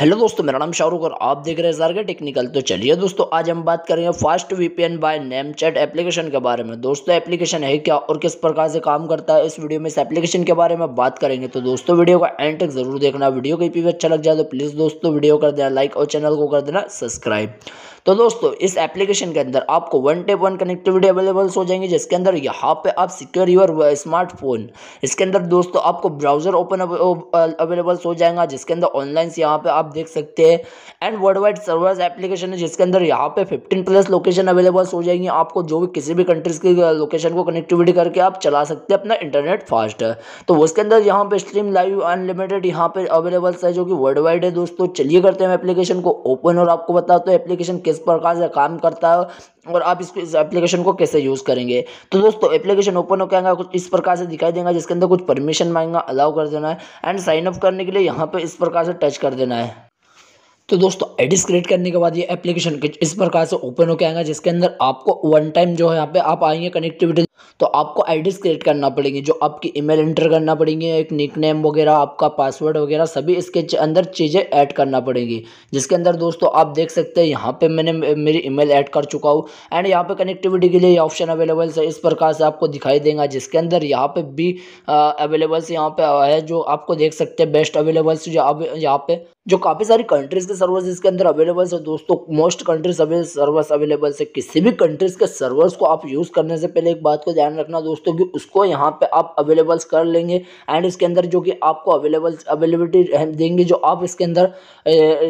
hello दोस्तों मेरा नाम शाहरुख और आप देख रहे हैं जारगे टेक्निकल तो चलिए दोस्तों आज हम बात करेंगे fast VPN by name chat application के बारे में दोस्तों एप्लीकेशन है क्या और किस प्रकार से काम करता है इस वीडियो में इस एप्लीकेशन के बारे में बात करेंगे तो दोस्तों वीडियो का एंड तक जरूर देखना वीडियो कहीं भी अच्छा लग जाए तो प्लीज़ दोस्तों वीडियो कर देना लाइक और चैनल को कर देना सब्सक्राइब तो दोस्तों इस एप्लीकेशन के अंदर आपको one tap one connectivity available हो जाएंगे जिसके अंदर यहाँ पे आप सिक्योर यूर स्मार्टफोन इसके अंदर दोस्तों आपको ब्राउजर ओपन अवेलेबल हो जाएगा जिसके अंदर ऑनलाइन यहाँ पे आप देख सकते हैं and world wide server application है जिसके अंदर यहाँ पे फिफ्टीन प्लस लोकेशन अवेलेबल हो जाएंगे आपको जो भी किसी भी कंट्रीज की लोकेशन को कनेक्टिविटी करके आप चला सकते हैं अपना इंटरनेट फास्ट है तो उसके अंदर यहाँ पे स्ट्रीम लाइव अनलिमिटेड यहाँ पे अवेलेबल है जो कि वर्ल्ड वाइड है दोस्तों चलिए करते हैं एप्लीकेशन को ओपन और आपको बताते हैं एप्लीकेशन किस किस प्रकार से काम करता है और आप इसको इस एप्लीकेशन को कैसे यूज़ करेंगे तो दोस्तों एप्लीकेशन ओपन हो क्या कुछ इस प्रकार से दिखाई देगा जिसके अंदर कुछ परमिशन मांगेगा अलाउ कर देना है एंड साइन अप करने के लिए यहाँ पर इस प्रकार से टच कर देना है तो दोस्तों एडिस क्रिएट करने के बाद ये एप्लीकेशन इस प्रकार से ओपन होकर आएगा जिसके अंदर आपको वन टाइम जो है यहाँ पे आप आएंगे कनेक्टिविटी तो आपको आईडीज़ क्रिएट करना पड़ेंगे जो आपकी ईमेल इंटर करना पड़ेंगे एक निक नेम वगैरह आपका पासवर्ड वगैरह सभी इसके अंदर चीज़ें ऐड करना पड़ेंगी जिसके अंदर दोस्तों आप देख सकते हैं यहाँ पे मैंने मेरी ईमेल ऐड कर चुका हूँ एंड यहाँ पे कनेक्टिविटी के लिए ये ऑप्शन अवेलेबल है इस प्रकार से आपको दिखाई देगा जिसके अंदर यहाँ पर भी अवेलेबल्स यहाँ पर है जो आपको देख सकते हैं बेस्ट अवेलेबल्स जो आप यहाँ पे जो काफ़ी सारी कंट्रीज़ के सर्वर्स इसके अंदर अवेलेबल है दोस्तों मोस्ट कंट्रीज सर्वर्स अवेलेबल है किसी भी कंट्रीज़ के सर्वर्स को आप यूज़ करने से पहले एक बात को ध्यान रखना दोस्तों कि उसको यहाँ पे आप अवेलेबल्स कर लेंगे एंड इसके अंदर जो कि आपको अवेलेबल अवेलेबिलिटी देंगे जो आप इसके अंदर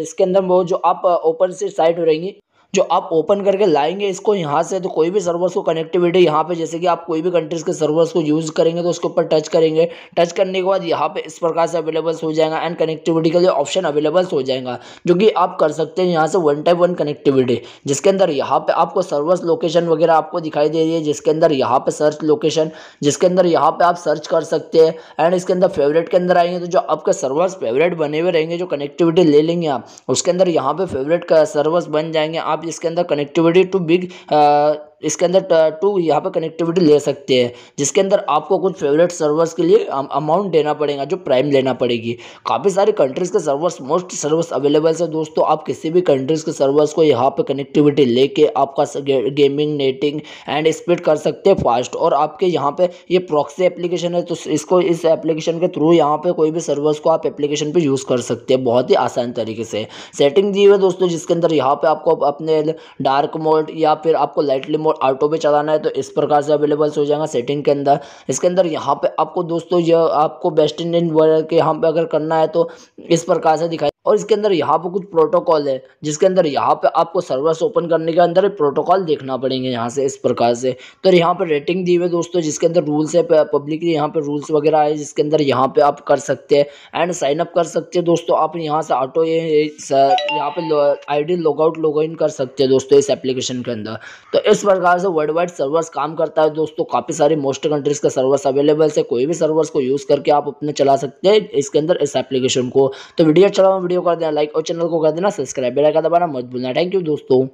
इसके अंदर वो जो आप ओपन से साइड रहेंगी जो आप ओपन करके लाएंगे इसको यहाँ से तो कोई भी सर्वर्स को कनेक्टिविटी यहाँ पे जैसे कि आप कोई भी कंट्रीज़ के सर्वर्स को यूज़ करेंगे तो उसके ऊपर टच करेंगे टच करने के बाद यहाँ पे इस प्रकार से अवेलेबल्स हो जाएगा एंड कनेक्टिविटी का जो ऑप्शन अवेलेबल्स हो जाएगा जो कि आप कर सकते हैं यहाँ से वन टाइप वन कनेक्टिविटी जिसके अंदर यहाँ पर आपको सर्वर्स लोकेशन वगैरह आपको दिखाई दे रही है जिसके अंदर यहाँ पर सर्च लोकेशन जिसके अंदर यहाँ पर आप सर्च कर सकते हैं एंड इसके अंदर फेवरेट के अंदर आएंगे तो जो आपके सर्वर्स फेवरेट बने हुए रहेंगे जो कनेक्टिविटी ले लेंगे आप उसके अंदर यहाँ पर फेवरेट सर्वर्स बन जाएंगे आप जिसके अंदर कनेक्टिविटी टू बिग इसके अंदर टू यहाँ पर कनेक्टिविटी ले सकते हैं जिसके अंदर आपको कुछ फेवरेट सर्वर्स के लिए अमाउंट देना पड़ेगा जो प्राइम लेना पड़ेगी काफ़ी सारे कंट्रीज़ के सर्वर्स मोस्ट सर्वर्स अवेलेबल है दोस्तों आप किसी भी कंट्रीज़ के सर्वर्स को यहाँ पर कनेक्टिविटी लेके आपका गेमिंग नेटिंग एंड स्पीड कर सकते हैं फास्ट और आपके यहाँ पर ये प्रॉक्सी एप्लीकेशन है तो इसको इस एप्लीकेशन के थ्रू यहाँ पर कोई भी सर्वर्स को आप एप्लीकेशन पर यूज़ कर सकते हैं बहुत ही आसान तरीके से सेटिंग दी हुई है दोस्तों जिसके अंदर यहाँ पे आपको अपने डार्क मोड या फिर आपको लाइटली मोड ऑटो पे चलाना है तो इस प्रकार से अवेलेबल हो जाएगा सेटिंग के अंदर इसके अंदर यहाँ पे आपको दोस्तों यह आपको बेस्ट इंडियन के यहाँ पे अगर करना है तो इस प्रकार से दिखाई और इसके अंदर यहाँ पर कुछ प्रोटोकॉल है जिसके अंदर यहाँ पर आपको सर्वर्स ओपन करने के अंदर प्रोटोकॉल देखना पड़ेंगे यहाँ से इस प्रकार से तो यहाँ पर रेटिंग दी हुई दोस्तों जिसके अंदर रूल्स है पब्लिकली यहाँ पर रूल्स वगैरह है जिसके अंदर यहाँ पर आप कर सकते हैं एंड साइन अप कर सकते हैं दोस्तों आप यहाँ से ऑटो ये यहाँ पर आईडी लॉगआउट लॉग इन कर सकते हैं दोस्तों इस एप्लीकेशन के अंदर तो इस प्रकार से वर्ल्ड वाइड सर्वर्स काम करता है दोस्तों काफ़ी सारे मोस्ट कंट्रीज़ का सर्वर्स अवेलेबल है कोई भी सर्वर्स को यूज़ करके आप अपने चला सकते हैं इसके अंदर इस एप्लीकेशन को तो अच्छा वीडियो चलाओ वीडियो वीडियो कर देना लाइक और चैनल को कर देना सब्सक्राइब बेल का दबाना मत भूलना थैंक यू दोस्तों